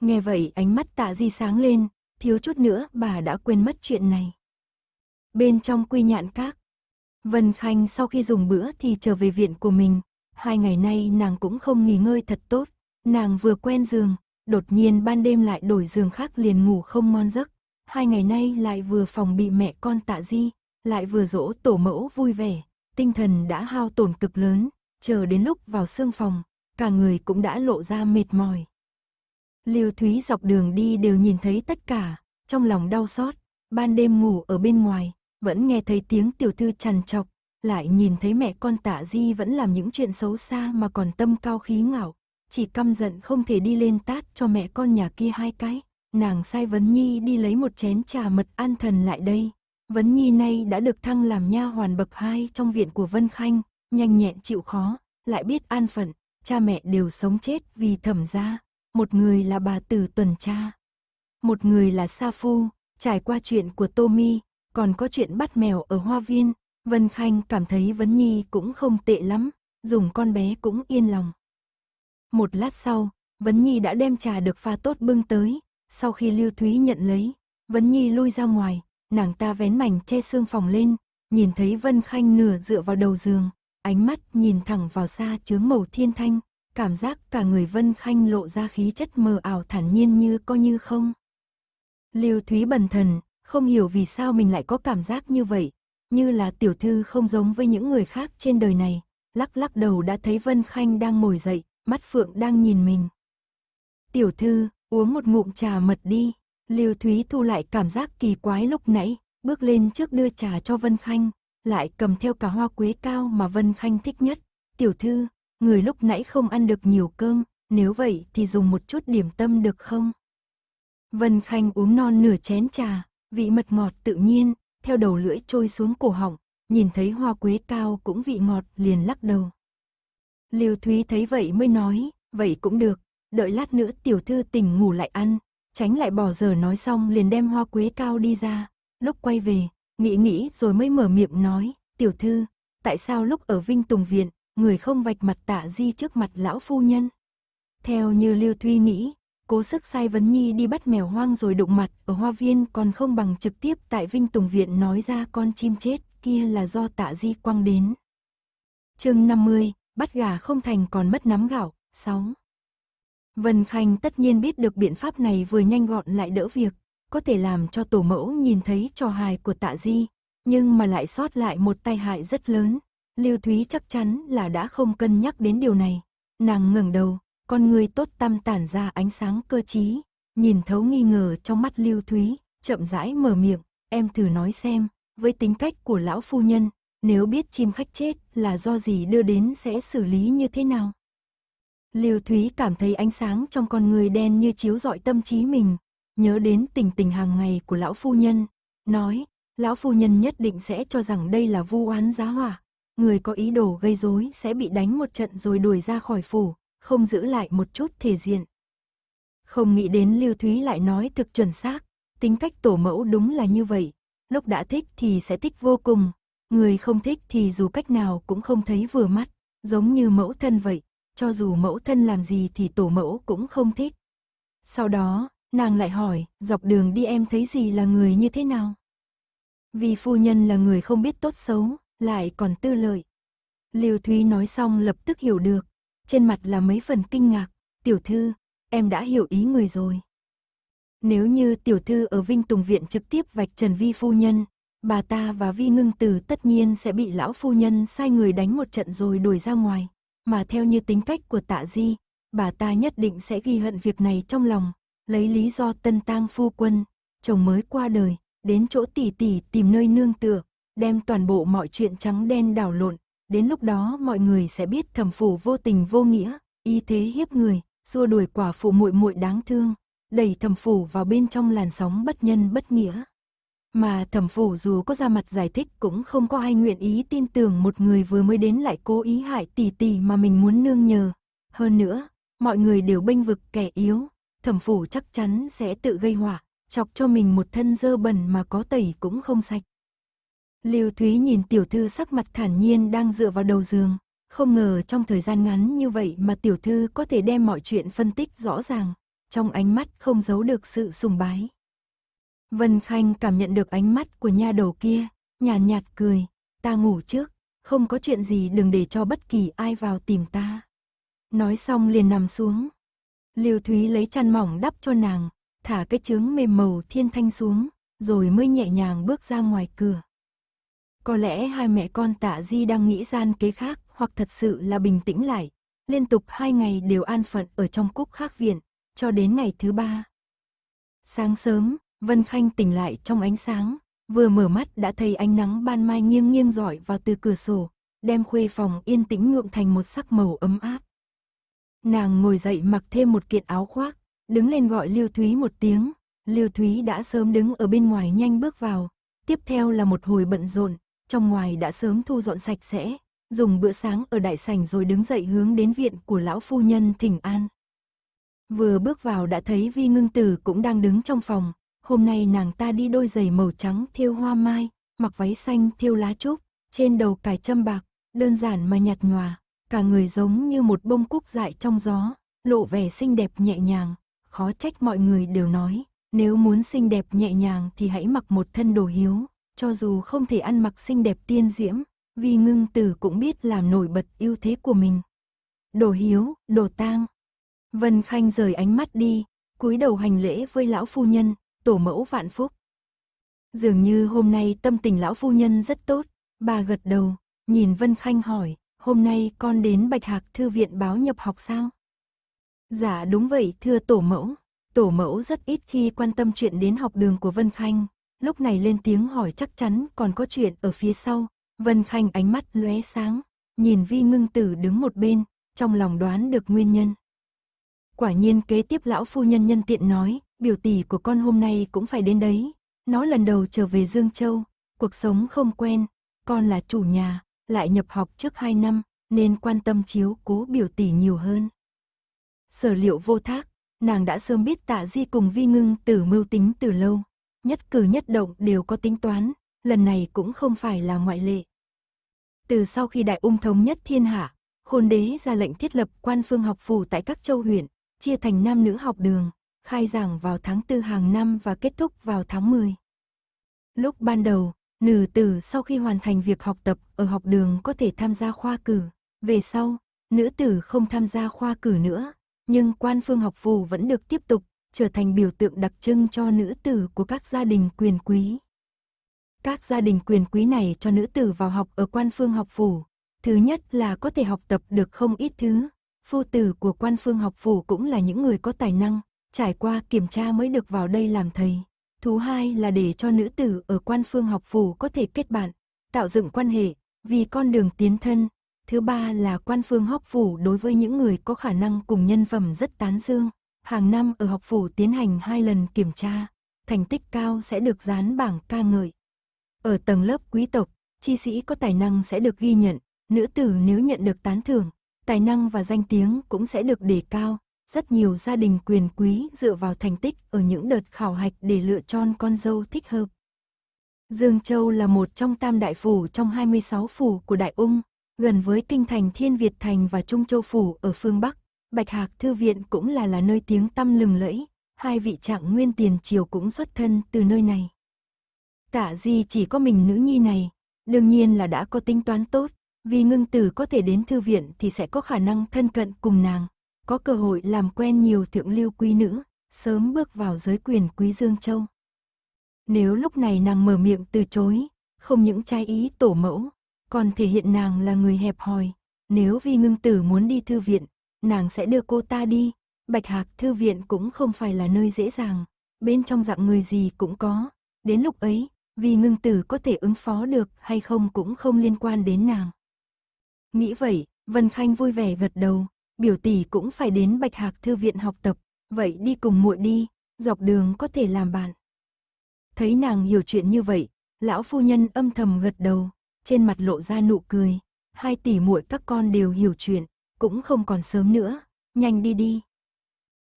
Nghe vậy ánh mắt tạ di sáng lên, thiếu chút nữa bà đã quên mất chuyện này. Bên trong quy nhạn các, Vân Khanh sau khi dùng bữa thì trở về viện của mình, hai ngày nay nàng cũng không nghỉ ngơi thật tốt, nàng vừa quen giường, đột nhiên ban đêm lại đổi giường khác liền ngủ không mon giấc, hai ngày nay lại vừa phòng bị mẹ con tạ di, lại vừa dỗ tổ mẫu vui vẻ, tinh thần đã hao tổn cực lớn, chờ đến lúc vào xương phòng, cả người cũng đã lộ ra mệt mỏi. Lưu Thúy dọc đường đi đều nhìn thấy tất cả, trong lòng đau xót, ban đêm ngủ ở bên ngoài, vẫn nghe thấy tiếng tiểu thư chằn chọc, lại nhìn thấy mẹ con tạ di vẫn làm những chuyện xấu xa mà còn tâm cao khí ngạo, chỉ căm giận không thể đi lên tát cho mẹ con nhà kia hai cái. Nàng sai Vấn Nhi đi lấy một chén trà mật an thần lại đây. Vấn Nhi nay đã được thăng làm nha hoàn bậc hai trong viện của Vân Khanh, nhanh nhẹn chịu khó, lại biết an phận, cha mẹ đều sống chết vì thẩm gia, một người là bà tử tuần tra. Một người là Sa Phu, trải qua chuyện của Tommy, còn có chuyện bắt mèo ở hoa viên, Vân Khanh cảm thấy Vân Nhi cũng không tệ lắm, dùng con bé cũng yên lòng. Một lát sau, Vân Nhi đã đem trà được pha tốt bưng tới, sau khi Lưu Thúy nhận lấy, Vân Nhi lui ra ngoài, nàng ta vén mảnh che xương phòng lên, nhìn thấy Vân Khanh nửa dựa vào đầu giường, ánh mắt nhìn thẳng vào xa chướng màu thiên thanh, cảm giác cả người Vân Khanh lộ ra khí chất mờ ảo thản nhiên như có như không. Lưu Thúy bần thần, không hiểu vì sao mình lại có cảm giác như vậy, như là tiểu thư không giống với những người khác trên đời này, lắc lắc đầu đã thấy Vân Khanh đang mồi dậy, mắt Phượng đang nhìn mình. Tiểu thư, uống một ngụm trà mật đi, Lưu Thúy thu lại cảm giác kỳ quái lúc nãy, bước lên trước đưa trà cho Vân Khanh, lại cầm theo cả hoa quế cao mà Vân Khanh thích nhất, tiểu thư, Người lúc nãy không ăn được nhiều cơm, nếu vậy thì dùng một chút điểm tâm được không? Vân Khanh uống non nửa chén trà, vị mật ngọt tự nhiên, theo đầu lưỡi trôi xuống cổ họng, nhìn thấy hoa quế cao cũng vị ngọt liền lắc đầu. Liêu Thúy thấy vậy mới nói, vậy cũng được, đợi lát nữa tiểu thư tỉnh ngủ lại ăn, tránh lại bỏ giờ nói xong liền đem hoa quế cao đi ra, lúc quay về, nghĩ nghĩ rồi mới mở miệng nói, tiểu thư, tại sao lúc ở Vinh Tùng Viện, người không vạch mặt tạ di trước mặt lão phu nhân. Theo như Lưu Thuy nghĩ, cố sức sai vấn nhi đi bắt mèo hoang rồi đụng mặt ở hoa viên còn không bằng trực tiếp tại Vinh Tùng Viện nói ra con chim chết kia là do tạ di quăng đến. chương 50, bắt gà không thành còn mất nắm gạo, 6. Vân Khanh tất nhiên biết được biện pháp này vừa nhanh gọn lại đỡ việc, có thể làm cho tổ mẫu nhìn thấy trò hài của tạ di, nhưng mà lại sót lại một tai hại rất lớn, Lưu Thúy chắc chắn là đã không cân nhắc đến điều này. Nàng ngẩng đầu, con người tốt tâm tản ra ánh sáng cơ trí, nhìn thấu nghi ngờ trong mắt Lưu Thúy, chậm rãi mở miệng, em thử nói xem, với tính cách của lão phu nhân, nếu biết chim khách chết là do gì đưa đến sẽ xử lý như thế nào? Lưu Thúy cảm thấy ánh sáng trong con người đen như chiếu rọi tâm trí mình, nhớ đến tình tình hàng ngày của lão phu nhân, nói, lão phu nhân nhất định sẽ cho rằng đây là vu oán giá hỏa, người có ý đồ gây rối sẽ bị đánh một trận rồi đuổi ra khỏi phủ, không giữ lại một chút thể diện. Không nghĩ đến Lưu Thúy lại nói thực chuẩn xác, tính cách tổ mẫu đúng là như vậy, lúc đã thích thì sẽ thích vô cùng, người không thích thì dù cách nào cũng không thấy vừa mắt, giống như mẫu thân vậy, cho dù mẫu thân làm gì thì tổ mẫu cũng không thích. Sau đó, nàng lại hỏi, dọc đường đi em thấy gì là người như thế nào? Vì phu nhân là người không biết tốt xấu, lại còn tư lợi. Liêu Thúy nói xong lập tức hiểu được, trên mặt là mấy phần kinh ngạc, tiểu thư, em đã hiểu ý người rồi. Nếu như tiểu thư ở Vinh Tùng Viện trực tiếp vạch Trần Vi Phu Nhân, bà ta và Vi Ngưng Tử tất nhiên sẽ bị lão phu nhân sai người đánh một trận rồi đuổi ra ngoài, mà theo như tính cách của tạ Di, bà ta nhất định sẽ ghi hận việc này trong lòng, lấy lý do tân tang phu quân, chồng mới qua đời, đến chỗ tỷ tỷ tìm nơi nương tựa, đem toàn bộ mọi chuyện trắng đen đảo lộn, đến lúc đó mọi người sẽ biết thẩm phủ vô tình vô nghĩa, y thế hiếp người, xua đuổi quả phụ muội muội đáng thương, đẩy thẩm phủ vào bên trong làn sóng bất nhân bất nghĩa. Mà thẩm phủ dù có ra mặt giải thích cũng không có ai nguyện ý tin tưởng một người vừa mới đến lại cố ý hại tỷ tỷ mà mình muốn nương nhờ. Hơn nữa, mọi người đều bênh vực kẻ yếu, thẩm phủ chắc chắn sẽ tự gây họa, chọc cho mình một thân dơ bẩn mà có tẩy cũng không sạch. Lưu Thúy nhìn tiểu thư sắc mặt thản nhiên đang dựa vào đầu giường, không ngờ trong thời gian ngắn như vậy mà tiểu thư có thể đem mọi chuyện phân tích rõ ràng, trong ánh mắt không giấu được sự sùng bái. Vân Khanh cảm nhận được ánh mắt của nha đầu kia, nhàn nhạt, nhạt cười, ta ngủ trước, không có chuyện gì đừng để cho bất kỳ ai vào tìm ta. Nói xong liền nằm xuống. Lưu Thúy lấy chăn mỏng đắp cho nàng, thả cái chướng mềm màu thiên thanh xuống, rồi mới nhẹ nhàng bước ra ngoài cửa. Có lẽ hai mẹ con tạ di đang nghĩ gian kế khác hoặc thật sự là bình tĩnh lại. Liên tục hai ngày đều an phận ở trong cúc khác viện, cho đến ngày thứ ba. Sáng sớm, Vân Khanh tỉnh lại trong ánh sáng, vừa mở mắt đã thấy ánh nắng ban mai nghiêng nghiêng rọi vào từ cửa sổ, đem khuê phòng yên tĩnh nhuộm thành một sắc màu ấm áp. Nàng ngồi dậy mặc thêm một kiện áo khoác, đứng lên gọi Lưu Thúy một tiếng. Lưu Thúy đã sớm đứng ở bên ngoài nhanh bước vào, tiếp theo là một hồi bận rộn, trong ngoài đã sớm thu dọn sạch sẽ, dùng bữa sáng ở đại sảnh rồi đứng dậy hướng đến viện của lão phu nhân thỉnh an. Vừa bước vào đã thấy Vi Ngưng Tử cũng đang đứng trong phòng, hôm nay nàng ta đi đôi giày màu trắng thêu hoa mai, mặc váy xanh thêu lá trúc, trên đầu cài châm bạc, đơn giản mà nhạt nhòa, cả người giống như một bông cúc dại trong gió, lộ vẻ xinh đẹp nhẹ nhàng, khó trách mọi người đều nói, nếu muốn xinh đẹp nhẹ nhàng thì hãy mặc một thân đồ hiếu cho dù không thể ăn mặc xinh đẹp tiên diễm, vì ngưng tử cũng biết làm nổi bật ưu thế của mình. Đồ hiếu, đồ tang. Vân Khanh rời ánh mắt đi, cúi đầu hành lễ với lão phu nhân, tổ mẫu vạn phúc. Dường như hôm nay tâm tình lão phu nhân rất tốt, bà gật đầu, nhìn Vân Khanh hỏi, hôm nay con đến Bạch Hạc Thư viện báo nhập học sao? Dạ đúng vậy thưa tổ mẫu, tổ mẫu rất ít khi quan tâm chuyện đến học đường của Vân Khanh, lúc này lên tiếng hỏi chắc chắn còn có chuyện ở phía sau. Vân Khanh ánh mắt lóe sáng, nhìn Vi Ngưng Tử đứng một bên, trong lòng đoán được nguyên nhân. Quả nhiên kế tiếp lão phu nhân nhân tiện nói, biểu tỷ của con hôm nay cũng phải đến đấy. Nó lần đầu trở về Dương Châu, cuộc sống không quen, con là chủ nhà, lại nhập học trước 2 năm, nên quan tâm chiếu cố biểu tỷ nhiều hơn. Sở liệu vô thác, nàng đã sớm biết tạ di cùng vi ngưng tử mưu tính từ lâu, nhất cử nhất động đều có tính toán, lần này cũng không phải là ngoại lệ. Từ sau khi đại ung thống nhất thiên hạ, khôn đế ra lệnh thiết lập quan phương học phủ tại các châu huyện, chia thành nam nữ học đường, khai giảng vào tháng tư hàng năm và kết thúc vào tháng 10. Lúc ban đầu, nữ tử sau khi hoàn thành việc học tập ở học đường có thể tham gia khoa cử, về sau, nữ tử không tham gia khoa cử nữa, nhưng quan phương học phủ vẫn được tiếp tục trở thành biểu tượng đặc trưng cho nữ tử của các gia đình quyền quý. Các gia đình quyền quý này cho nữ tử vào học ở quan phương học phủ. Thứ nhất là có thể học tập được không ít thứ. Phu tử của quan phương học phủ cũng là những người có tài năng, trải qua kiểm tra mới được vào đây làm thầy. Thứ hai là để cho nữ tử ở quan phương học phủ có thể kết bạn, tạo dựng quan hệ, vì con đường tiến thân. Thứ ba là quan phương học phủ đối với những người có khả năng cùng nhân phẩm rất tán dương, hàng năm ở học phủ tiến hành hai lần kiểm tra, thành tích cao sẽ được dán bảng ca ngợi. Ở tầng lớp quý tộc, chi sĩ có tài năng sẽ được ghi nhận, nữ tử nếu nhận được tán thưởng, tài năng và danh tiếng cũng sẽ được đề cao. Rất nhiều gia đình quyền quý dựa vào thành tích ở những đợt khảo hạch để lựa chọn con dâu thích hợp. Dương Châu là một trong tam đại phủ trong 26 phủ của Đại Ung, gần với kinh thành Thiên Việt Thành và Trung Châu Phủ ở phương Bắc. Bạch Hạc Thư Viện cũng là là nơi tiếng tăm lừng lẫy, hai vị trạng nguyên tiền triều cũng xuất thân từ nơi này. Tạ Di chỉ có mình nữ nhi này, đương nhiên là đã có tính toán tốt, vì ngưng tử có thể đến thư viện thì sẽ có khả năng thân cận cùng nàng, có cơ hội làm quen nhiều thượng lưu quý nữ, sớm bước vào giới quyền quý Dương Châu. Nếu lúc này nàng mở miệng từ chối, không những trai ý tổ mẫu, còn thể hiện nàng là người hẹp hòi, nếu vì ngưng tử muốn đi thư viện, nàng sẽ đưa cô ta đi. Bạch Hạc Thư Viện cũng không phải là nơi dễ dàng, bên trong dạng người gì cũng có. Đến lúc ấy, vì ngưng tử có thể ứng phó được hay không cũng không liên quan đến nàng. Nghĩ vậy, Vân Khanh vui vẻ gật đầu, biểu tỷ cũng phải đến Bạch Hạc Thư Viện học tập, vậy đi cùng muội đi, dọc đường có thể làm bạn. Thấy nàng hiểu chuyện như vậy, lão phu nhân âm thầm gật đầu, trên mặt lộ ra nụ cười, hai tỷ muội các con đều hiểu chuyện cũng không còn sớm nữa, nhanh đi đi.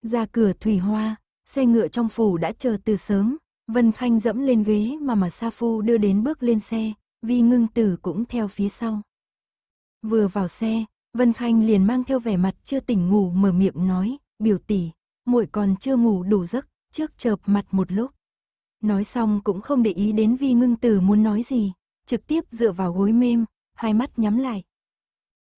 Ra cửa Thủy Hoa, xe ngựa trong phủ đã chờ từ sớm, Vân Khanh dẫm lên ghế mà mà Sa Phu đưa đến bước lên xe, Vi Ngưng Tử cũng theo phía sau. Vừa vào xe, Vân Khanh liền mang theo vẻ mặt chưa tỉnh ngủ mở miệng nói, biểu tỷ, muội còn chưa ngủ đủ giấc, trước chợp mặt một lúc. Nói xong cũng không để ý đến Vi Ngưng Tử muốn nói gì, trực tiếp dựa vào gối mềm, hai mắt nhắm lại.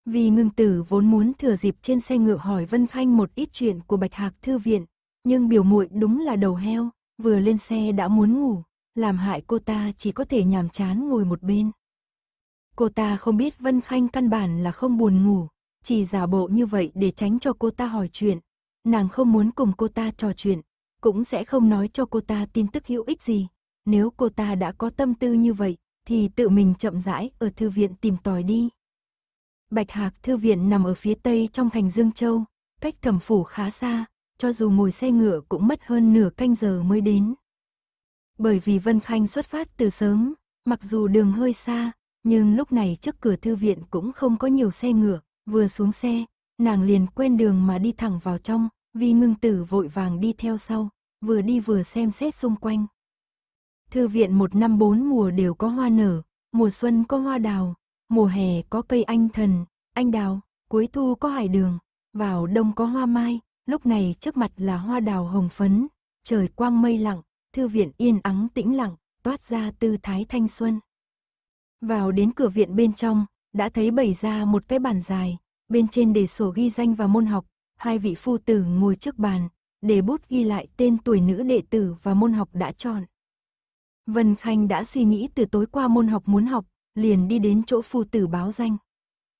Vì ngưng tử vốn muốn thừa dịp trên xe ngựa hỏi Vân Khanh một ít chuyện của Bạch Hạc Thư Viện, nhưng biểu muội đúng là đầu heo, vừa lên xe đã muốn ngủ, làm hại cô ta chỉ có thể nhàm chán ngồi một bên. Cô ta không biết Vân Khanh căn bản là không buồn ngủ, chỉ giả bộ như vậy để tránh cho cô ta hỏi chuyện. Nàng không muốn cùng cô ta trò chuyện, cũng sẽ không nói cho cô ta tin tức hữu ích gì. Nếu cô ta đã có tâm tư như vậy, thì tự mình chậm rãi ở thư viện tìm tòi đi. Bạch Hạc Thư Viện nằm ở phía tây trong thành Dương Châu, cách thẩm phủ khá xa, cho dù ngồi xe ngựa cũng mất hơn nửa canh giờ mới đến. Bởi vì Vân Khanh xuất phát từ sớm, mặc dù đường hơi xa, nhưng lúc này trước cửa thư viện cũng không có nhiều xe ngựa, vừa xuống xe, nàng liền quên đường mà đi thẳng vào trong, vì ngưng tử vội vàng đi theo sau, vừa đi vừa xem xét xung quanh. Thư viện một năm bốn mùa đều có hoa nở, mùa xuân có hoa đào, mùa hè có cây anh thần, anh đào, cuối thu có hải đường, vào đông có hoa mai, lúc này trước mặt là hoa đào hồng phấn, trời quang mây lặng, thư viện yên ắng tĩnh lặng, toát ra tư thái thanh xuân. Vào đến cửa viện bên trong, đã thấy bày ra một cái bàn dài, bên trên để sổ ghi danh và môn học, hai vị phu tử ngồi trước bàn, để bút ghi lại tên tuổi nữ đệ tử và môn học đã chọn. Vân Khanh đã suy nghĩ từ tối qua môn học muốn học, liền đi đến chỗ phu tử báo danh.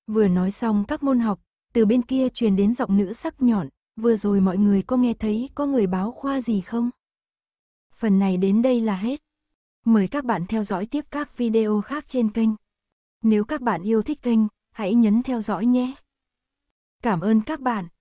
Vừa nói xong các môn học, từ bên kia truyền đến giọng nữ sắc nhọn, vừa rồi mọi người có nghe thấy có người báo khoa gì không? Phần này đến đây là hết. Mời các bạn theo dõi tiếp các video khác trên kênh. Nếu các bạn yêu thích kênh, hãy nhấn theo dõi nhé. Cảm ơn các bạn.